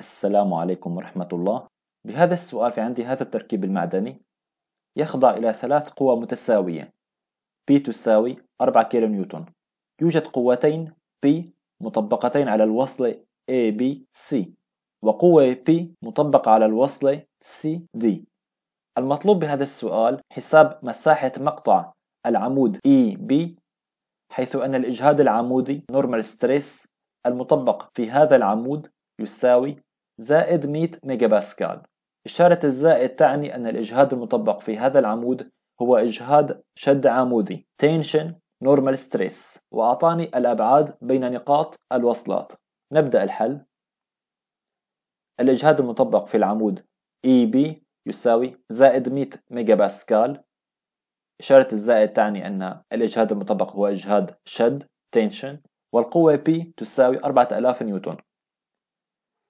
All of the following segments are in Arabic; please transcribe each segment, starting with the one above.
السلام عليكم ورحمة الله بهذا السؤال في عندي هذا التركيب المعدني يخضع إلى ثلاث قوى متساوية P تساوي 4 كيلو نيوتن يوجد قوتين P مطبقتين على الوصلة ABC وقوة P مطبقة على الوصلة CD المطلوب بهذا السؤال حساب مساحة مقطع العمود EB حيث أن الإجهاد العمودي normal stress المطبق في هذا العمود يساوي زائد 100 ميجا باسكال إشارة الزائد تعني أن الإجهاد المطبق في هذا العمود هو إجهاد شد عمودي tension normal stress وأعطاني الأبعاد بين نقاط الوصلات نبدأ الحل الإجهاد المطبق في العمود EB يساوي زائد 100 ميجا باسكال إشارة الزائد تعني أن الإجهاد المطبق هو إجهاد شد tension والقوة P تساوي 4000 نيوتن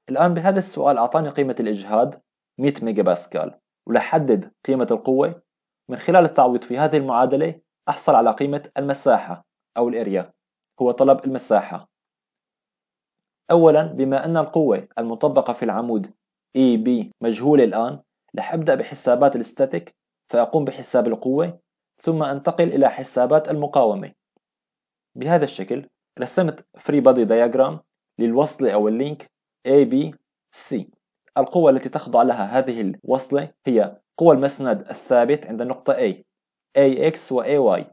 الآن بهذا السؤال أعطاني قيمة الإجهاد 100 ميجا باسكال ولحدد قيمة القوة من خلال التعويض في هذه المعادلة أحصل على قيمة المساحة أو الاريا هو طلب المساحة أولا بما أن القوة المطبقة في العمود EB مجهولة الآن رح أبدأ بحسابات الستاتيك فأقوم بحساب القوة ثم أنتقل إلى حسابات المقاومة بهذا الشكل رسمت فري بادي دياجرام للوصلة أو اللينك C القوة التي تخضع لها هذه الوصلة هي قوى المسند الثابت عند النقطة A AX و AY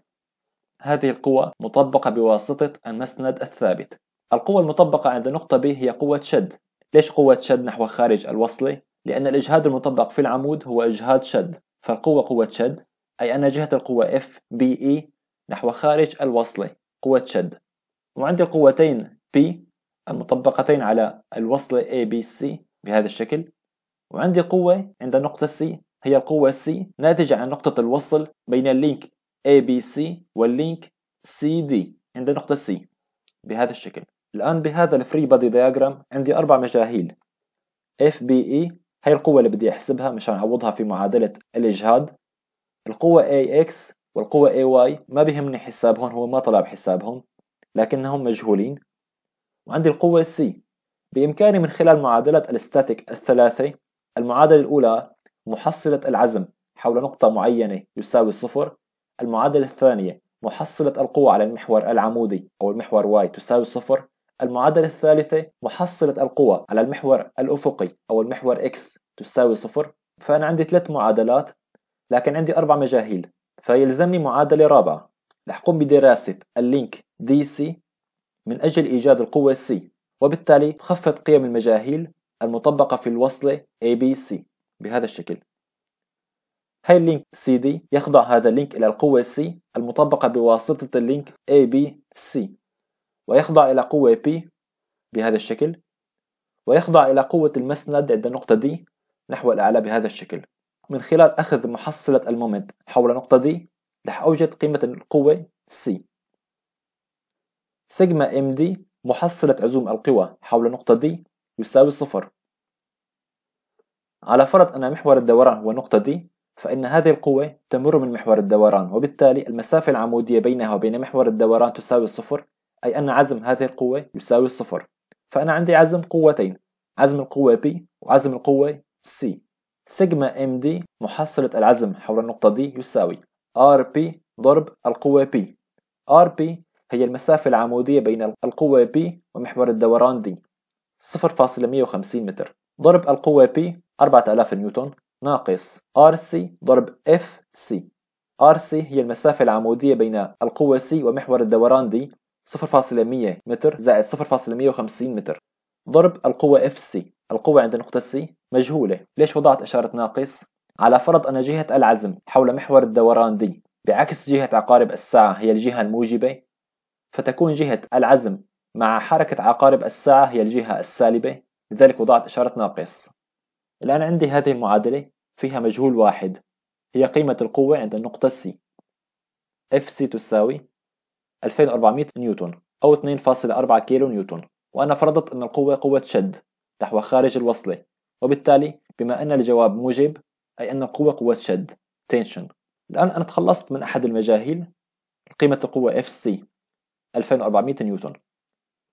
هذه القوة مطبقة بواسطة المسند الثابت القوة المطبقة عند النقطة B هي قوة شد ليش قوة شد نحو خارج الوصلة؟ لأن الإجهاد المطبق في العمود هو إجهاد شد فالقوة قوة شد أي أن جهة القوة FBE نحو خارج الوصلة قوة شد وعندي القوتين P المطبقتين على الوصلة ABC بهذا الشكل وعندي قوة عند النقطة C هي القوة C ناتجة عن نقطة الوصل بين اللينك ABC واللينك CD عند النقطة C بهذا الشكل الآن بهذا الفري بادي دياجرام عندي أربع مجاهيل FBE هي القوة اللي بدي أحسبها مشان أعوضها في معادلة الإجهاد القوة AX والقوة AY ما بيهمني حسابهم هو ما طلع بحسابهم لكنهم مجهولين وعندي القوة C بإمكاني من خلال معادلة الاستاتيك الثلاثة المعادلة الأولى محصلة العزم حول نقطة معينة يساوي صفر المعادلة الثانية محصلة القوة على المحور العمودي أو المحور Y تساوي صفر المعادلة الثالثة محصلة القوة على المحور الأفقي أو المحور X تساوي صفر فأنا عندي ثلاث معادلات لكن عندي أربع مجاهيل فيلزمني معادلة رابعة رح قوم بدراسة اللينك دي سي من أجل إيجاد القوة C وبالتالي خفت قيم المجاهيل المطبقة في الوصلة ABC بهذا الشكل هاي اللينك CD يخضع هذا اللينك إلى القوة C المطبقة بواسطة اللينك ABC ويخضع إلى قوة P بهذا الشكل ويخضع إلى قوة المسند عند النقطة D نحو الأعلى بهذا الشكل من خلال أخذ محصلة المومنت حول نقطة D لح أوجد قيمة القوة C سيجما ام دي محصلة عزوم القوى حول نقطة دي يساوي صفر على فرض أن محور الدوران هو نقطة دي فإن هذه القوة تمر من محور الدوران وبالتالي المسافة العمودية بينها وبين محور الدوران تساوي الصفر أي أن عزم هذه القوة يساوي الصفر فأنا عندي عزم قوتين عزم القوة P وعزم القوة C سيجما ام دي محصلة العزم حول النقطة دي يساوي RP ضرب القوة P RP هي المسافة العمودية بين القوة P ومحور الدوران D 0.150 متر ضرب القوة P 4000 نيوتن ناقص RC ضرب FC RC هي المسافة العمودية بين القوة C ومحور الدوران D 0.100 متر زائد 0.150 متر ضرب القوة FC القوة عند نقطة C مجهولة ليش وضعت إشارة ناقص؟ على فرض أن جهة العزم حول محور الدوران D بعكس جهة عقارب الساعة هي الجهة الموجبة فتكون جهة العزم مع حركة عقارب الساعة هي الجهة السالبة لذلك وضعت إشارة ناقص الآن عندي هذه المعادلة فيها مجهول واحد هي قيمة القوة عند النقطة C FC تساوي 2400 نيوتن أو 2.4 كيلو نيوتن وأنا فرضت أن القوة قوة شد نحو خارج الوصلة وبالتالي بما أن الجواب موجب أي أن القوة قوة شد tension الآن أنا تخلصت من أحد المجاهيل قيمة القوة FC 2400 نيوتن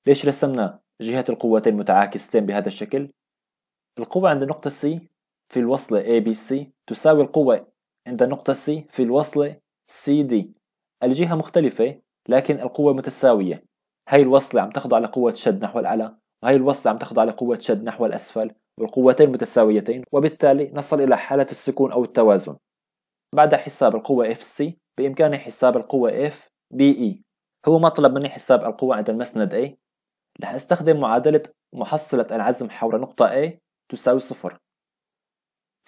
ليش رسمنا جهة القوتين متعاكستين بهذا الشكل؟ القوة عند النقطة C في الوصلة ABC تساوي القوة عند النقطة C في الوصلة CD الجهة مختلفة لكن القوة متساوية هاي الوصلة عم تخضع لقوة شد نحو الأعلى وهي الوصلة عم تخضع لقوة شد نحو الأسفل والقوتين متساويتين وبالتالي نصل إلى حالة السكون أو التوازن بعد حساب القوة FC بإمكاني حساب القوة FBE هو ما طلب مني حساب القوة عند المسند A رح استخدم معادلة محصلة العزم حول نقطة A تساوي صفر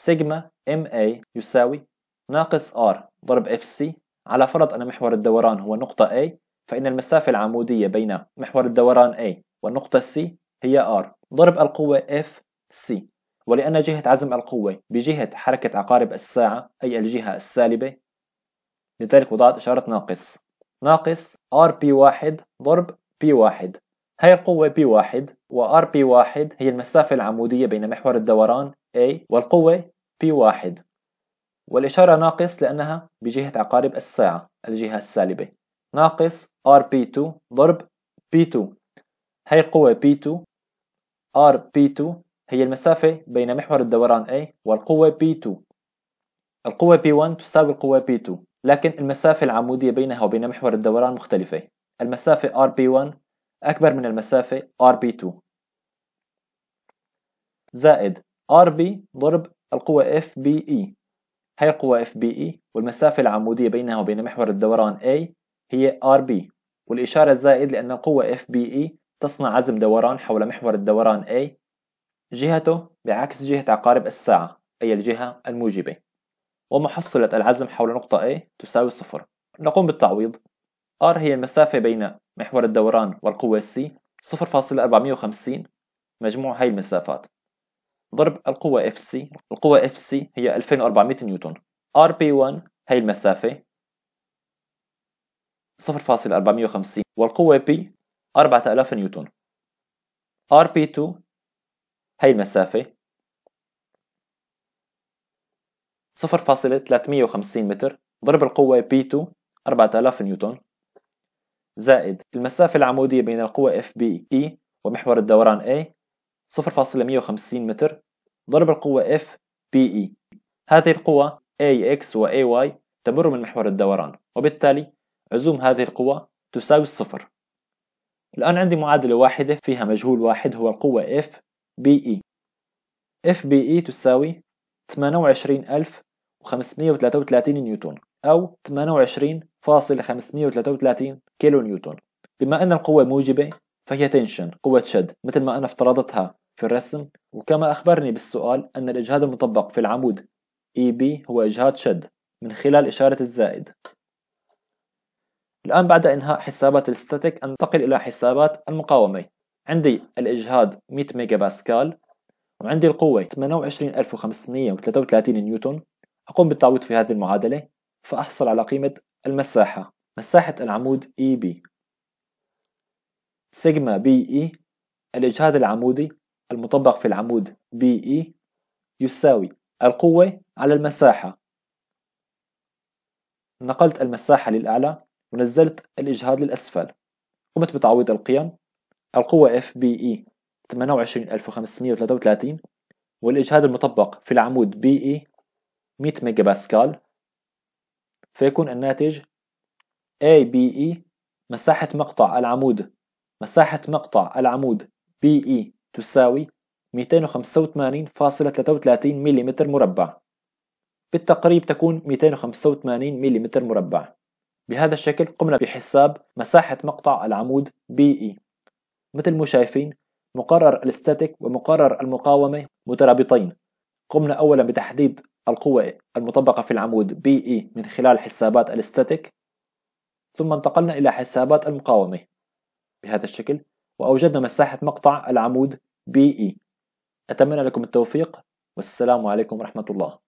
سيجما A يساوي ناقص R ضرب FC على فرض أن محور الدوران هو نقطة A فإن المسافة العمودية بين محور الدوران A والنقطة C هي R ضرب القوة FC ولأن جهة عزم القوة بجهة حركة عقارب الساعة أي الجهة السالبة لذلك وضعت إشارة ناقص ناقص RP1 ضرب P1 هاي القوة P1 و RP1 هي المسافة العمودية بين محور الدوران A والقوة P1 والإشارة ناقص لأنها بجهة عقارب الساعة الجهة السالبة ناقص RP2 ضرب P2 هاي القوة P2 RP2 هي المسافة بين محور الدوران A والقوة P2 القوة P1 تساوي القوة P2 لكن المسافة العمودية بينها وبين محور الدوران مختلفة المسافة RB1 أكبر من المسافة RB2 زائد RB ضرب القوة FBE هي القوة FBE والمسافة العمودية بينها وبين محور الدوران A هي RB والإشارة الزائد لأن القوة FBE تصنع عزم دوران حول محور الدوران A جهته بعكس جهة عقارب الساعة أي الجهة الموجبة ومحصلة العزم حول نقطة A تساوي صفر نقوم بالتعويض R هي المسافة بين محور الدوران والقوة C 0.450 مجموع هاي المسافات ضرب القوة FC القوة FC هي 2400 نيوتن RP1 هي المسافة 0.450 والقوة P 4000 نيوتن RP2 هي المسافة 0.350 متر ضرب القوة P2 4000 نيوتن زائد المسافة العمودية بين القوة FBE ومحور الدوران A 0.150 متر ضرب القوة FBE هذه القوة AX و AY تمر من محور الدوران وبالتالي عزوم هذه القوة تساوي الصفر الآن عندي معادلة واحدة فيها مجهول واحد هو القوة FBE FBE تساوي 28000 533 نيوتن أو 28.533 كيلو نيوتن بما أن القوة موجبة فهي تنشن قوة شد مثل ما أنا افترضتها في الرسم وكما أخبرني بالسؤال أن الإجهاد المطبق في العمود EB هو إجهاد شد من خلال إشارة الزائد الآن بعد إنهاء حسابات الستاتيك أنتقل إلى حسابات المقاومة عندي الإجهاد 100 ميجا باسكال وعندي القوة 28533 نيوتن أقوم بالتعويض في هذه المعادلة فأحصل على قيمة المساحة مساحة العمود EB سيجما BE الإجهاد العمودي المطبق في العمود BE يساوي القوة على المساحة نقلت المساحة للأعلى ونزلت الإجهاد للأسفل قمت بتعويض القيم القوة FBE 28533 والإجهاد المطبق في العمود BE 100 ميجا باسكال فيكون الناتج ABE مساحة مقطع العمود مساحة مقطع العمود BE تساوي 285.33 ملم مربع بالتقريب تكون 285 ملم مربع بهذا الشكل قمنا بحساب مساحة مقطع العمود BE مثل ما شايفين مقرر الاستاتيك ومقرر المقاومة مترابطين قمنا أولا بتحديد القوة المطبقة في العمود BE من خلال حسابات الاستاتيك ثم انتقلنا إلى حسابات المقاومة بهذا الشكل وأوجدنا مساحة مقطع العمود BE أتمنى لكم التوفيق والسلام عليكم ورحمة الله